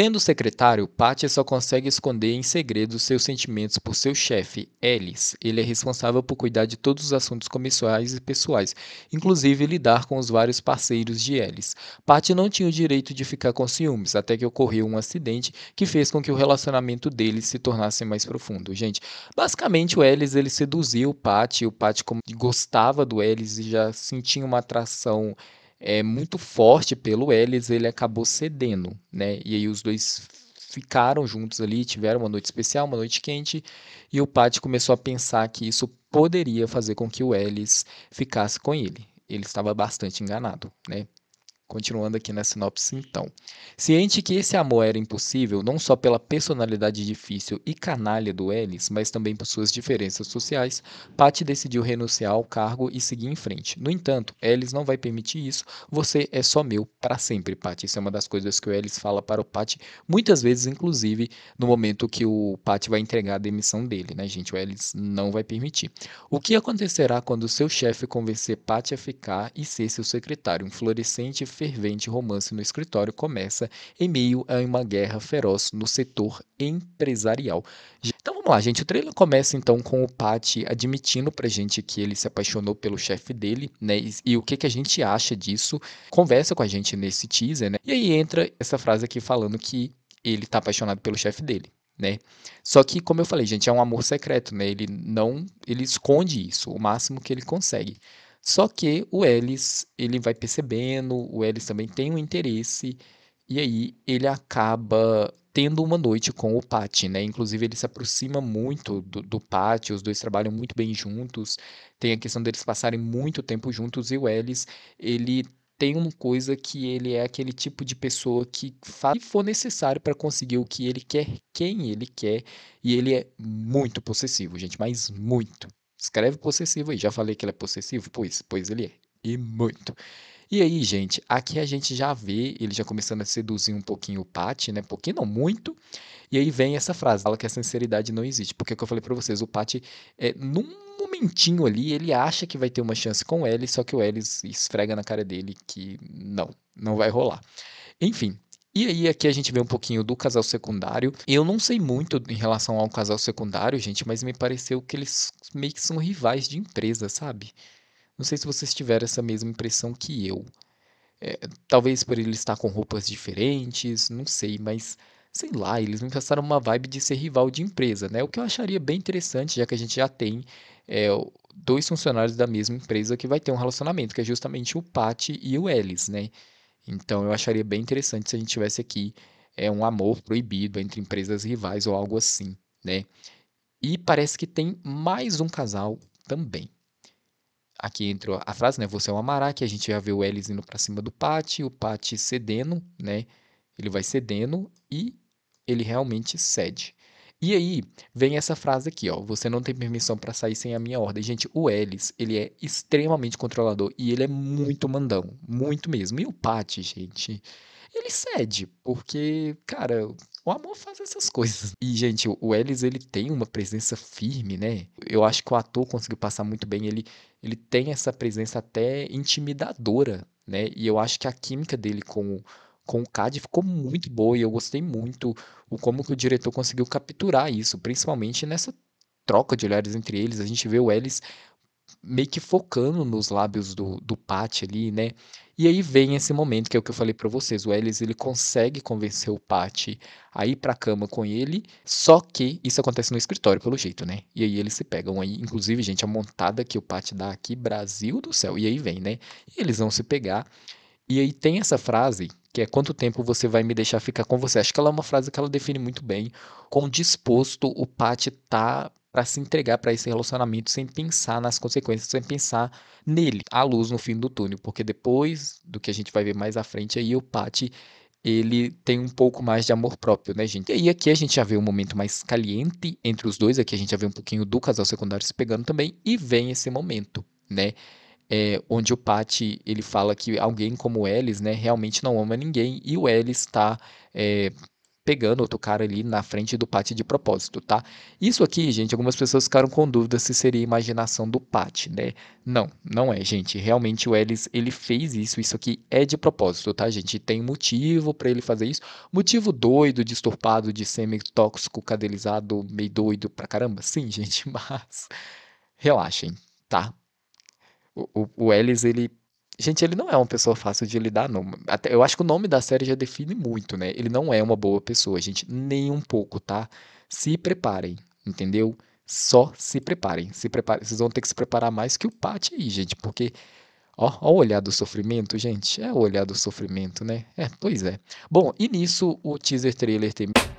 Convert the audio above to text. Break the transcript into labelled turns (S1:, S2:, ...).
S1: Sendo secretário, Paty só consegue esconder em segredo seus sentimentos por seu chefe, Ellis. Ele é responsável por cuidar de todos os assuntos comerciais e pessoais, inclusive lidar com os vários parceiros de Ellis. Paty não tinha o direito de ficar com ciúmes até que ocorreu um acidente que fez com que o relacionamento deles se tornasse mais profundo. Gente, basicamente o Ellis ele seduziu o Patty, o Paty gostava do Ellis e já sentia uma atração é, muito forte pelo Ellis, ele acabou cedendo, né? E aí os dois ficaram juntos ali, tiveram uma noite especial, uma noite quente, e o Pat começou a pensar que isso poderia fazer com que o Ellis ficasse com ele. Ele estava bastante enganado, né? Continuando aqui na sinopse, então. Ciente que esse amor era impossível não só pela personalidade difícil e canalha do Ellis, mas também por suas diferenças sociais, Patty decidiu renunciar ao cargo e seguir em frente. No entanto, Ellis não vai permitir isso. Você é só meu para sempre, Patty. Isso é uma das coisas que o Ellis fala para o Patty muitas vezes, inclusive no momento que o Patty vai entregar a demissão dele, né, gente? O Ellis não vai permitir. O que acontecerá quando seu chefe convencer Patty a ficar e ser seu secretário? Um florescente fervente romance no escritório começa em meio a uma guerra feroz no setor empresarial. Então vamos lá, gente. O trailer começa então com o Pat admitindo pra gente que ele se apaixonou pelo chefe dele, né? E, e o que, que a gente acha disso? Conversa com a gente nesse teaser, né? E aí entra essa frase aqui falando que ele tá apaixonado pelo chefe dele. Né? Só que, como eu falei, gente, é um amor secreto, né? Ele não, ele esconde isso o máximo que ele consegue. Só que o Ellis, ele vai percebendo, o Ellis também tem um interesse, e aí ele acaba tendo uma noite com o Pat, né? Inclusive ele se aproxima muito do, do Pat, os dois trabalham muito bem juntos, tem a questão deles passarem muito tempo juntos, e o Ellis, ele tem uma coisa que ele é aquele tipo de pessoa que faz o que for necessário para conseguir o que ele quer, quem ele quer, e ele é muito possessivo, gente, mas muito. Escreve possessivo aí. Já falei que ele é possessivo? Pois, pois ele é. E muito. E aí, gente, aqui a gente já vê ele já começando a seduzir um pouquinho o Paty, né? Pouquinho, não muito. E aí vem essa frase, fala que a sinceridade não existe. Porque é o que eu falei para vocês, o Paty, é, num momentinho ali, ele acha que vai ter uma chance com o Ellis, só que o Ellis esfrega na cara dele que não, não vai rolar. Enfim, e aí aqui a gente vê um pouquinho do casal secundário. Eu não sei muito em relação ao casal secundário, gente, mas me pareceu que eles meio que são rivais de empresa, sabe? Não sei se vocês tiveram essa mesma impressão que eu. É, talvez por ele estar com roupas diferentes, não sei, mas sei lá, eles me passaram uma vibe de ser rival de empresa, né? O que eu acharia bem interessante, já que a gente já tem é, dois funcionários da mesma empresa que vai ter um relacionamento, que é justamente o Pat e o Ellis, né? Então eu acharia bem interessante se a gente tivesse aqui é, um amor proibido entre empresas rivais ou algo assim, né? E parece que tem mais um casal também. Aqui entra a frase, né? Você é o amará, que a gente já vê o Ellis indo para cima do Pat, o Pat cedendo, né? Ele vai cedendo e ele realmente cede. E aí vem essa frase aqui, ó. Você não tem permissão para sair sem a minha ordem. Gente, o Ellis, ele é extremamente controlador e ele é muito mandão, muito mesmo. E o Pat, gente, ele cede, porque, cara, o amor faz essas coisas. E, gente, o Ellis, ele tem uma presença firme, né? Eu acho que o ator conseguiu passar muito bem. Ele, ele tem essa presença até intimidadora, né? E eu acho que a química dele com com o CAD ficou muito boa e eu gostei muito o como que o diretor conseguiu capturar isso, principalmente nessa troca de olhares entre eles. A gente vê o Ellis meio que focando nos lábios do, do Pat ali, né? E aí vem esse momento que é o que eu falei para vocês. O Ellis ele consegue convencer o Pat a ir para cama com ele, só que isso acontece no escritório pelo jeito, né? E aí eles se pegam aí, inclusive, gente, a montada que o Pat dá aqui, Brasil do céu. E aí vem, né? E eles vão se pegar. E aí tem essa frase que é quanto tempo você vai me deixar ficar com você. Acho que ela é uma frase que ela define muito bem quão disposto o Pat tá para se entregar para esse relacionamento sem pensar nas consequências, sem pensar nele, a luz no fim do túnel, porque depois do que a gente vai ver mais à frente aí o Pat ele tem um pouco mais de amor próprio, né, gente? E aí aqui a gente já vê um momento mais caliente entre os dois, aqui a gente já vê um pouquinho do casal secundário se pegando também e vem esse momento, né? é, onde o Patti ele fala que alguém como o Ellis, né, realmente não ama ninguém e o Ellis está é, pegando outro cara ali na frente do Patti de propósito, tá? Isso aqui, gente, algumas pessoas ficaram com dúvida se seria imaginação do Patti, né? Não, não é, gente. Realmente o Ellis, ele fez isso, isso aqui é de propósito, tá, gente? Tem motivo para ele fazer isso. Motivo doido, distorpado, de semi-tóxico, cadelizado, meio doido pra caramba. Sim, gente, mas relaxem, tá? o, o Ellis, ele. Gente, ele não é uma pessoa fácil de lidar, não. Até, eu acho que o nome da série já define muito, né? Ele não é uma boa pessoa, gente. Nem um pouco, tá? Se preparem, entendeu? Só se preparem. Se preparem. Vocês vão ter que se preparar mais que o Pat aí, gente, porque. Ó, ó, o olhar do sofrimento, gente. É o olhar do sofrimento, né? É, pois é. Bom, e nisso o teaser trailer tem.